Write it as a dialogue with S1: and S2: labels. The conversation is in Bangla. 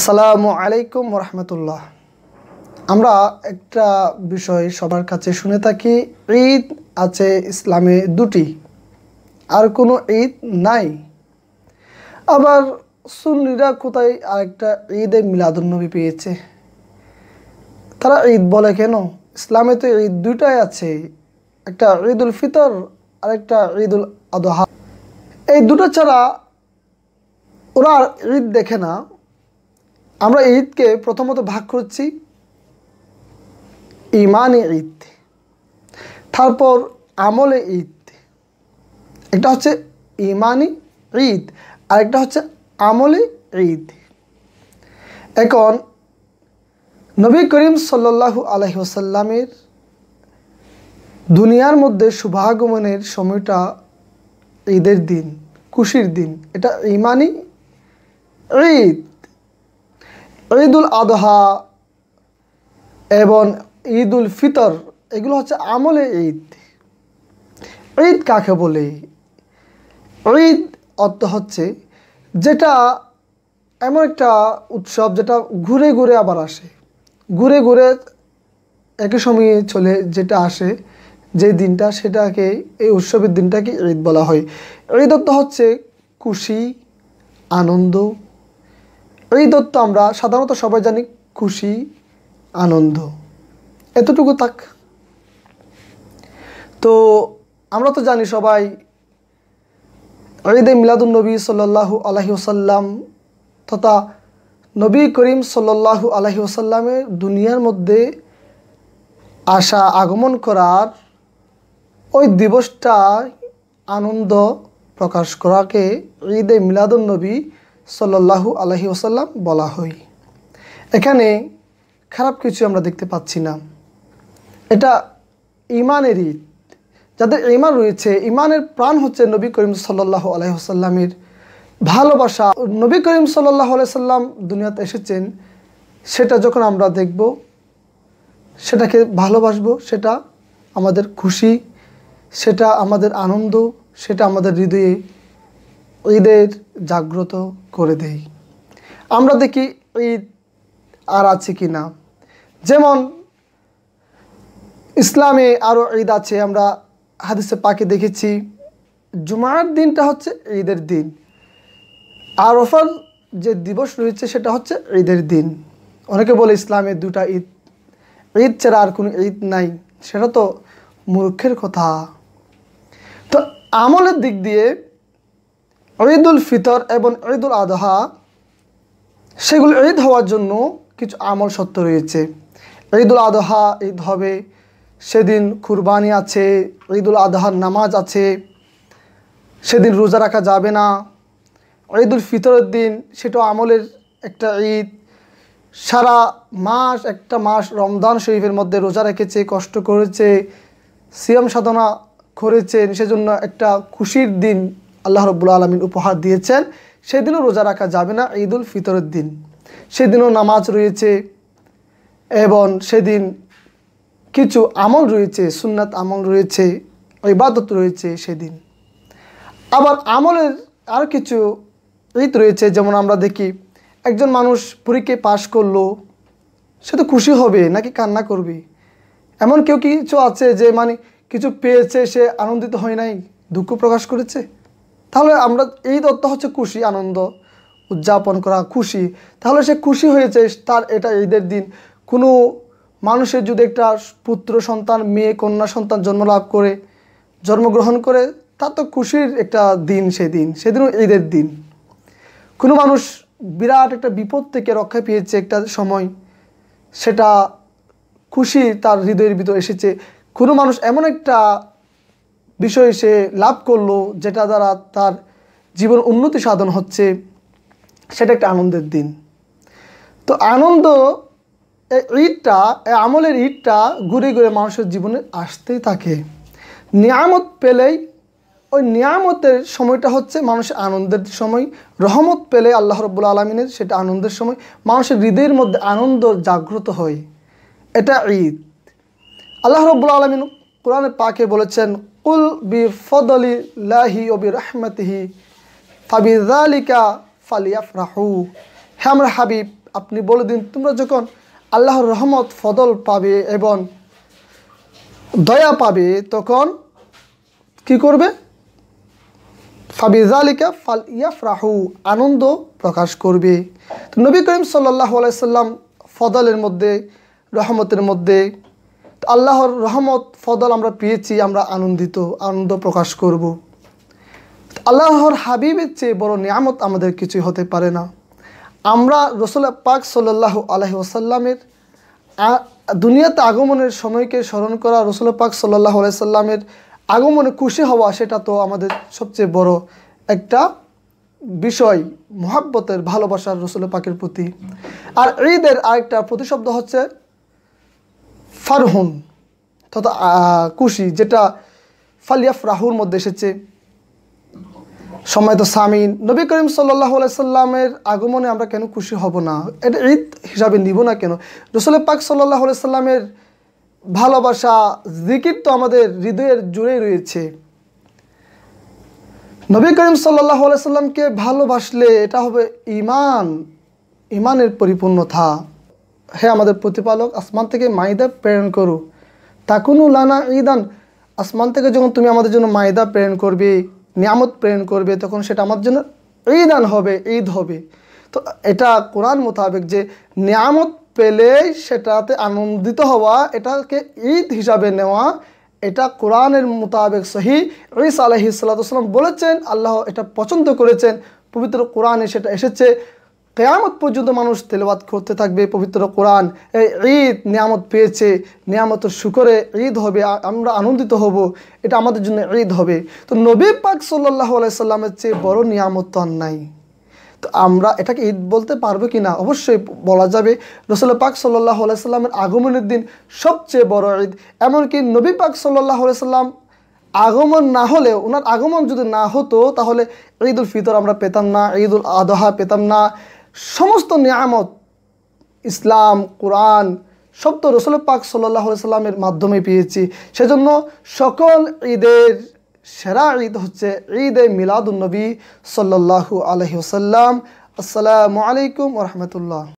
S1: আসসালামু আলাইকুম রহমতুল্লাহ আমরা একটা বিষয় সবার কাছে শুনে থাকি ঈদ আছে ইসলামে দুটি আর কোনো ঈদ নাই আবার সুন্নিরা কোথায় আরেকটা ঈদে মিলাদুন্নবী পেয়েছে তারা ঈদ বলে কেন ইসলামে তো ঈদ দুইটাই আছে একটা ঈদুল ফিতর আরেকটা ঈদুল আদহা এই দুটো ছাড়া ওরা ঈদ দেখে না আমরা ঈদকে প্রথমত ভাগ করছি ইমানে ঈদ তারপর আমলে ঈদ একটা হচ্ছে ইমানি ঈদ আর একটা হচ্ছে আমলে ঈদ এখন নবী করিম সাল্লু আলহি আসাল্লামের দুনিয়ার মধ্যে শুভাগমনের সময়টা ঈদের দিন খুশির দিন এটা ইমানি ঈদ ঈদুল আদহা এবং ঈদুল ফিতর এগুলো হচ্ছে আমলে ঈদ ঈদ কাকে বলে ঈদ অর্থ হচ্ছে যেটা এমন একটা উৎসব যেটা ঘুরে ঘুরে আবার আসে ঘুরে ঘুরে একই সময়ে চলে যেটা আসে যে দিনটা সেটাকে এই উৎসবের দিনটাকে ঈদ বলা হয় ঈদ অর্থ হচ্ছে খুশি আনন্দ এই দত্ত আমরা সাধারণত সবাই জানি খুশি আনন্দ এতটুকু তাক তো আমরা তো জানি সবাই ঈদে নবী সাল্লাহু আলহি ওসাল্লাম তথা নবী করিম সাল্লাহু আলহি ওসাল্লামের দুনিয়ার মধ্যে আসা আগমন করার ওই দিবসটা আনন্দ প্রকাশ করাকে ঈদে নবী সাল্লাহ আলহি ওসাল্লাম বলা হয় এখানে খারাপ কিছু আমরা দেখতে পাচ্ছি না এটা ইমানের ঈদ যাদের ইমান রয়েছে ইমানের প্রাণ হচ্ছে নবী করিম সাল্লাহ আলহিহসাল্লামের ভালোবাসা নবী করিম সাল্লাহ আলাইসাল্লাম দুনিয়াতে এসেছেন সেটা যখন আমরা দেখব সেটাকে ভালোবাসবো সেটা আমাদের খুশি সেটা আমাদের আনন্দ সেটা আমাদের হৃদয়ে ঈদের জাগ্রত করে দেই আমরা দেখি ঈদ আর আছে কি না যেমন ইসলামে আরও ঈদ আছে আমরা হাদিসে পাকে দেখেছি জুমার দিনটা হচ্ছে ঈদের দিন আর ওফাল যে দিবস রয়েছে সেটা হচ্ছে ঈদের দিন অনেকে বলে ইসলামে দুটা ঈদ ঈদ ছাড়া আর কোনো ঈদ নাই সেটা তো মূর্খের কথা তো আমলের দিক দিয়ে ঈদুল ফিতর এবং ঈদুল আদহা সেগুলো ঈদ হওয়ার জন্য কিছু আমল সত্য রয়েছে ঈদুল আদহা ঈদ হবে সেদিন কুরবানি আছে ঈদুল আদহার নামাজ আছে সেদিন রোজা রাখা যাবে না ঈদুল ফিতরের দিন সেটা আমলের একটা ঈদ সারা মাস একটা মাস রমদান শরীফের মধ্যে রোজা রেখেছে কষ্ট করেছে সিয়াম সাধনা করেছেন সেজন্য একটা খুশির দিন আল্লাহ রব্বুল আলমিন উপহার দিয়েছেন সেদিনও রোজা রাখা যাবে না ঈদ উল ফিতরের দিন সেদিনও নামাজ রয়েছে এবং সেদিন কিছু আমল রয়েছে সুন্নাত আমল রয়েছে ইবাদত রয়েছে সেদিন আবার আমলের আর কিছু ঈদ রয়েছে যেমন আমরা দেখি একজন মানুষ পরীক্ষায় পাশ করলো সে তো খুশি হবে নাকি কান্না করবে এমন কেউ কিছু আছে যে মানে কিছু পেয়েছে সে আনন্দিত হয় নাই দুঃখ প্রকাশ করেছে তাহলে আমরা এই দত্ত হচ্ছে খুশি আনন্দ উদযাপন করা খুশি তাহলে সে খুশি হয়েছে তার এটা ঈদের দিন কোনো মানুষের যদি একটা পুত্র সন্তান মেয়ে কন্যা সন্তান জন্ম লাভ করে জন্মগ্রহণ করে তার তো খুশির একটা দিন সেদিন সেদিনও ঈদের দিন কোনো মানুষ বিরাট একটা বিপদ থেকে রক্ষা পেয়েছে একটা সময় সেটা খুশি তার হৃদয়ের ভিতর এসেছে কোনো মানুষ এমন একটা বিষয়ে সে লাভ করলো যেটা দ্বারা তার জীবন উন্নতি সাধন হচ্ছে সেটা একটা আনন্দের দিন তো আনন্দ ঈদটা আমলের ঈদটা ঘুরে ঘুরে মানুষের জীবনে আসতেই থাকে নিয়ামত পেলেই ওই নিয়ামতের সময়টা হচ্ছে মানুষের আনন্দের সময় রহমত পেলে আল্লাহ রব্বুল আলমিনের সেটা আনন্দের সময় মানুষের হৃদয়ের মধ্যে আনন্দ জাগ্রত হয় এটা ঈদ আল্লাহ রব্বুল আলমিন কোরআনে পাকে বলেছেন উল বি ফদলি লাহি ও বি রহমতিহি ফাবিজালিকা ফালিয়াফ রাহু হ্যামর হাবিব আপনি বলে দিন তোমরা যখন আল্লাহর রহমত ফদল পাবে এবং দয়া পাবে তখন কি করবে ফাবিজালিকা ফাল ইয়াফরাহু আনন্দ প্রকাশ করবে নবী করিম সাল্লাহ আলাইসাল্লাম ফদলের মধ্যে রহমতের মধ্যে আল্লাহর রহমত ফদল আমরা পেয়েছি আমরা আনন্দিত আনন্দ প্রকাশ করব। আল্লাহর হাবিবের চেয়ে বড় নিয়ামত আমাদের কিছুই হতে পারে না আমরা রসুল পাক সাল্লাহ আলহি ওসাল্লামের দুনিয়াতে আগমনের সময়কে স্মরণ করা রসুল পাক সাল্লাহ আলাইসাল্লামের আগমনে খুশি হওয়া সেটা তো আমাদের সবচেয়ে বড় একটা বিষয় মহাব্বতের ভালোবাসার রসুল পাকের প্রতি আর ঈদের আরেকটা প্রতিশব্দ হচ্ছে ফারহুন তথা খুশি যেটা ফালিয়াফ রাহুর মধ্যে এসেছে সময়ত সামিন নবী করিম সাল্লাহ সাল্লামের আগমনে আমরা কেন খুশি হব না এটা ঈদ হিসাবে নিব না কেন রসল পাক সাল্লাহ সাল্লামের ভালোবাসা জিকির তো আমাদের হৃদয়ের জুড়েই রয়েছে নবী করিম সাল্লাহ সাল্লামকে ভালোবাসলে এটা হবে ইমান ইমানের পরিপূর্ণতা হে আমাদের প্রতিপালক আসমান থেকে মাইদা প্রেরণ করু তাকুনু লানা ইদান আসমান থেকে যখন তুমি আমাদের জন্য মাইদা প্রেরণ করবে নিয়ামত প্রেরণ করবে তখন সেটা আমার জন্য ঈদান হবে ঈদ হবে তো এটা কোরআন মোতাবেক যে নিয়ামত পেলে সেটাতে আনন্দিত হওয়া এটাকে ঈদ হিসাবে নেওয়া এটা কোরআনের মোতাবেক সহি ঈসা আলহি সাল্লাম বলেছেন আল্লাহ এটা পছন্দ করেছেন পবিত্র কোরআনে সেটা এসেছে কেয়ামত পর্যন্ত মানুষ তেলবাদ করতে থাকবে পবিত্র কোরআন এই ঈদ নিয়ামত পেয়েছে নিয়ামত শুকরে ঈদ হবে আমরা আনন্দিত হব এটা আমাদের জন্য ঈদ হবে তো নবী পাক সাল্লাহ আলাইসাল্লামের চেয়ে বড় নিয়ামত তো আর নাই তো আমরা এটাকে ঈদ বলতে পারবো কি না অবশ্যই বলা যাবে রসল পাক সাল্লাহ আলাইসাল্লামের আগমনের দিন সবচেয়ে বড় ঈদ এমনকি নবী পাক সাল্লাহ আলাইসাল্লাম আগমন না হলে ওনার আগমন যদি না হতো তাহলে ঈদ উল ফিতর আমরা পেতাম না ঈদ উল আদহা পেতাম না সমস্ত নিয়ামত ইসলাম কোরআন সব তো রসুল পাক সাল্লাহ সাল্লামের মাধ্যমে পেয়েছি সেজন্য সকল ঈদের সেরা ঈদ হচ্ছে ঈদ এ মিলাদুলনবী সাল্লাহু আলহি আসসালামু আলাইকুম রহমতুল্লাহ